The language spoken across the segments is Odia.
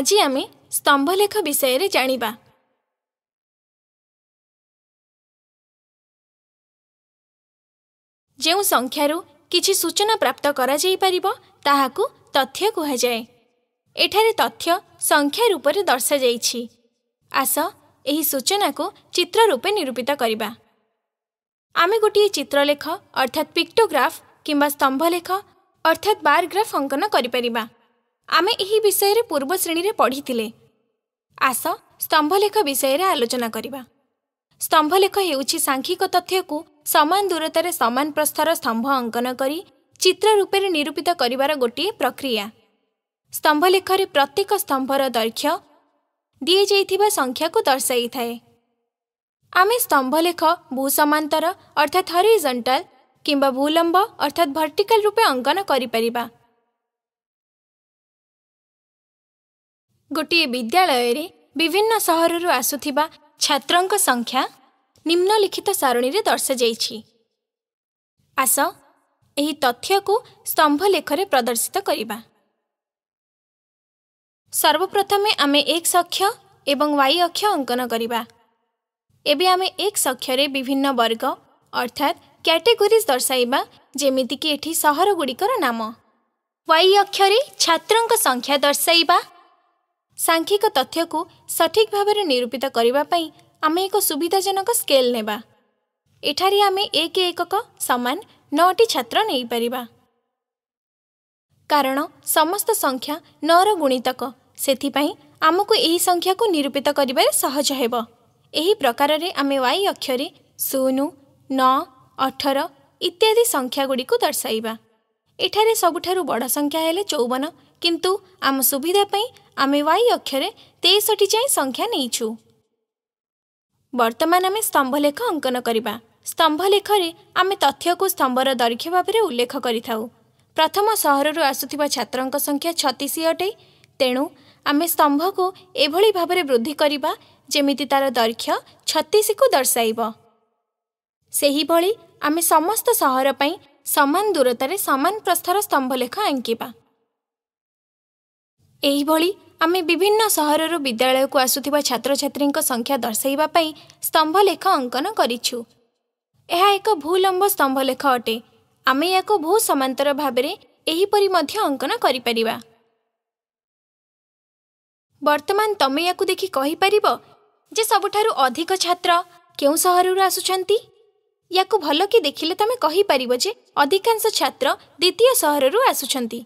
आज आम स्तम्भलेख विषय जाँदाख्यु सूचना प्राप्त करा ताकु तथ्य कुरा तथ्य संख्या रूपले दर्शाइ आस यही सूचनाको चितरूपे निरूपित आम गोट चित्रलेख अर्थात् पिकटोग्राफ कम्बा स्तम्भलेख अर्थात् बारग्राफ अङ्कन गरिपार आमे विषय रे पूर्व श्रेणी पढिसे आस विषय रे आलोचना स्तम्भलेख हे तथ्य को समान रे समान स्तंभ अंकन करी चित्र रूपले निरूपित करिवार गोटी प्रक्रिया स्तम्भलेख रे प्रत्येक दिए स्तम्भ र दैर्य दर्श आमे स्तम्भलेख भूसमार अर्थात् हरिजटाल कम्बा भूलम्ब अर्थात् भर्टिकल अंकन करी गरिपर ଗୋଟିଏ ବିଦ୍ୟାଳୟରେ ବିଭିନ୍ନ ସହରରୁ ଆସୁଥିବା ଛାତ୍ରଙ୍କ ସଂଖ୍ୟା ନିମ୍ନଲିଖିତ ସାରଣୀରେ ଦର୍ଶାଯାଇଛି ଆସ ଏହି ତଥ୍ୟକୁ ସ୍ତମ୍ଭ ଲେଖରେ ପ୍ରଦର୍ଶିତ କରିବା ସର୍ବପ୍ରଥମେ ଆମେ ଏକ୍ସ ଅକ୍ଷ ଏବଂ ୱାଇ ଅକ୍ଷ ଅଙ୍କନ କରିବା ଏବେ ଆମେ ଏକ୍ସ ଅକ୍ଷରେ ବିଭିନ୍ନ ବର୍ଗ ଅର୍ଥାତ୍ କ୍ୟାଟେଗୋରିଜ୍ ଦର୍ଶାଇବା ଯେମିତିକି ଏଠି ସହରଗୁଡ଼ିକର ନାମ ୱାଇ ଅକ୍ଷରେ ଛାତ୍ରଙ୍କ ସଂଖ୍ୟା ଦର୍ଶାଇବା ସାଂଖ୍ୟିକ ତଥ୍ୟକୁ ସଠିକ୍ ଭାବରେ ନିରୂପିତ କରିବା ପାଇଁ ଆମେ ଏକ ସୁବିଧାଜନକ ସ୍କେଲ୍ ନେବା ଏଠାରେ ଆମେ ଏକ ଏକକ ସମାନ ନଅଟି ଛାତ୍ର ନେଇପାରିବା କାରଣ ସମସ୍ତ ସଂଖ୍ୟା ନଅର ଗୁଣିତକ ସେଥିପାଇଁ ଆମକୁ ଏହି ସଂଖ୍ୟାକୁ ନିରୂପିତ କରିବାରେ ସହଜ ହେବ ଏହି ପ୍ରକାରରେ ଆମେ ୱାଇ ଅକ୍ଷରେ ଶୂନ ନଅ ଅଠର ଇତ୍ୟାଦି ସଂଖ୍ୟାଗୁଡ଼ିକୁ ଦର୍ଶାଇବା ଏଠାରେ ସବୁଠାରୁ ବଡ଼ ସଂଖ୍ୟା ହେଲେ ଚଉବନ କିନ୍ତୁ ଆମ ସୁବିଧା ପାଇଁ ଆମେ ୱାଇ ଅକ୍ଷରେ ତେଷଠି ଯାଏ ସଂଖ୍ୟା ନେଇଛୁ ବର୍ତ୍ତମାନ ଆମେ ସ୍ତମ୍ଭଲେଖ ଅଙ୍କନ କରିବା ସ୍ତମ୍ଭଲେଖରେ ଆମେ ତଥ୍ୟକୁ ସ୍ତମ୍ଭର ଦୈର୍ଘ୍ୟ ଭାବରେ ଉଲ୍ଲେଖ କରିଥାଉ ପ୍ରଥମ ସହରରୁ ଆସୁଥିବା ଛାତ୍ରଙ୍କ ସଂଖ୍ୟା ଛତିଶ ଅଟେ ତେଣୁ ଆମେ ସ୍ତମ୍ଭକୁ ଏଭଳି ଭାବରେ ବୃଦ୍ଧି କରିବା ଯେମିତି ତା'ର ଦୈର୍ଘ୍ୟ ଛତିଶକୁ ଦର୍ଶାଇବ ସେହିଭଳି ଆମେ ସମସ୍ତ ସହର ପାଇଁ ସମାନ ଦୂରତାରେ ସମାନ ପ୍ରସ୍ଥର ସ୍ତମ୍ଭଲେଖ ଆଙ୍କିବା ଏହିଭଳି ଆମେ ବିଭିନ୍ନ ସହରରୁ ବିଦ୍ୟାଳୟକୁ ଆସୁଥିବା ଛାତ୍ରଛାତ୍ରୀଙ୍କ ସଂଖ୍ୟା ଦର୍ଶାଇବା ପାଇଁ ସ୍ତମ୍ଭଲେଖ ଅଙ୍କନ କରିଛୁ ଏହା ଏକ ଭୂଲମ୍ବ ସ୍ତମ୍ଭଲେଖ ଅଟେ ଆମେ ଏହାକୁ ଭୂ ସମାନ୍ତର ଭାବରେ ଏହିପରି ମଧ୍ୟ ଅଙ୍କନ କରିପାରିବା ବର୍ତ୍ତମାନ ତମେ ଏହାକୁ ଦେଖି କହିପାରିବ ଯେ ସବୁଠାରୁ ଅଧିକ ଛାତ୍ର କେଉଁ ସହରରୁ ଆସୁଛନ୍ତି ୟାକୁ ଭଲ କି ଦେଖିଲେ ତମେ କହିପାରିବ ଯେ ଅଧିକାଂଶ ଛାତ୍ର ଦ୍ୱିତୀୟ ସହରରୁ ଆସୁଛନ୍ତି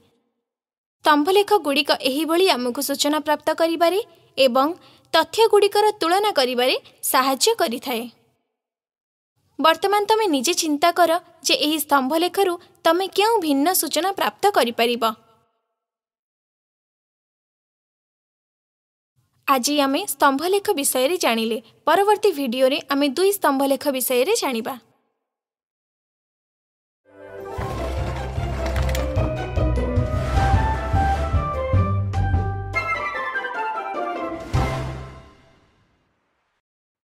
ସ୍ତମ୍ଭଲେଖଗୁଡ଼ିକ ଏହିଭଳି ଆମକୁ ସୂଚନା ପ୍ରାପ୍ତ କରିବାରେ ଏବଂ ତଥ୍ୟଗୁଡ଼ିକର ତୁଳନା କରିବାରେ ସାହାଯ୍ୟ କରିଥାଏ ବର୍ତ୍ତମାନ ତମେ ନିଜେ ଚିନ୍ତା କର ଯେ ଏହି ସ୍ତମ୍ଭଲେଖରୁ ତମେ କେଉଁ ଭିନ୍ନ ସୂଚନା ପ୍ରାପ୍ତ କରିପାରିବ ଆଜି ଆମେ ସ୍ତମ୍ଭଲେଖ ବିଷୟରେ ଜାଣିଲେ ପରବର୍ତ୍ତୀ ଭିଡ଼ିଓରେ ଆମେ ଦୁଇ ସ୍ତମ୍ଭଲେଖ ବିଷୟରେ ଜାଣିବା